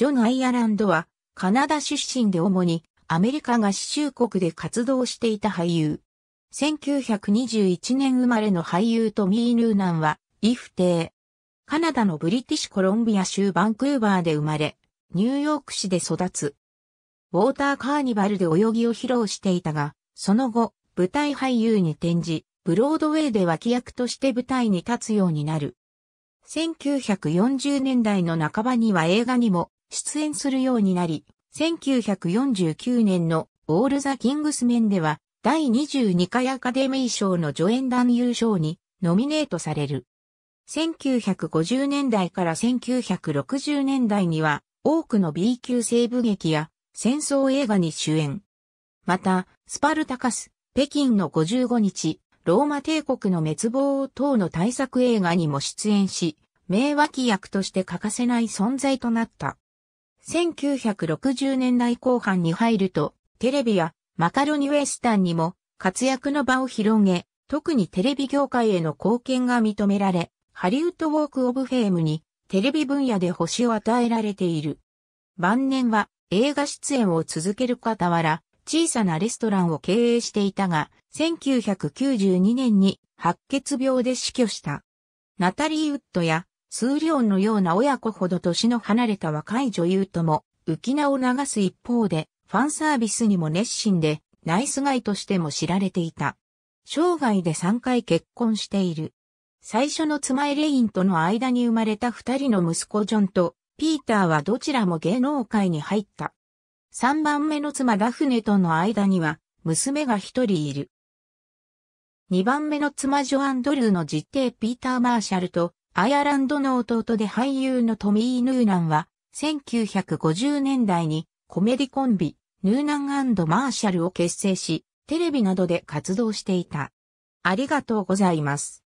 ジョン・アイアランドは、カナダ出身で主にアメリカ合衆国で活動していた俳優。1921年生まれの俳優トミー・ヌーナンは、イフテカナダのブリティッシュコロンビア州バンクーバーで生まれ、ニューヨーク市で育つ。ウォーターカーニバルで泳ぎを披露していたが、その後、舞台俳優に転じ、ブロードウェイで脇役として舞台に立つようになる。1940年代の半ばには映画にも出演するようになり、1949年のオールザ・キングスメンでは第22回アカデミー賞の助演男優賞にノミネートされる。1950年代から1960年代には多くの B 級西部劇や戦争映画に主演。また、スパルタカス、北京の55日、ローマ帝国の滅亡等の大作映画にも出演し、名脇役として欠かせない存在となった。1960年代後半に入ると、テレビやマカロニウエスタンにも活躍の場を広げ、特にテレビ業界への貢献が認められ、ハリウッドウォークオブフェームにテレビ分野で星を与えられている。晩年は映画出演を続ける傍ら、小さなレストランを経営していたが、1992年に白血病で死去した。ナタリー・ウッドや数量のような親子ほど年の離れた若い女優とも、浮き名を流す一方で、ファンサービスにも熱心で、ナイスガイとしても知られていた。生涯で3回結婚している。最初の妻エレインとの間に生まれた二人の息子ジョンとピーターはどちらも芸能界に入った。三番目の妻ダフネとの間には娘が一人いる。二番目の妻ジョアン・ドルーの実弟ピーター・マーシャルとアイアランドの弟で俳優のトミー・ヌーナンは、1950年代にコメディコンビ、ヌーナンマーシャルを結成し、テレビなどで活動していた。ありがとうございます。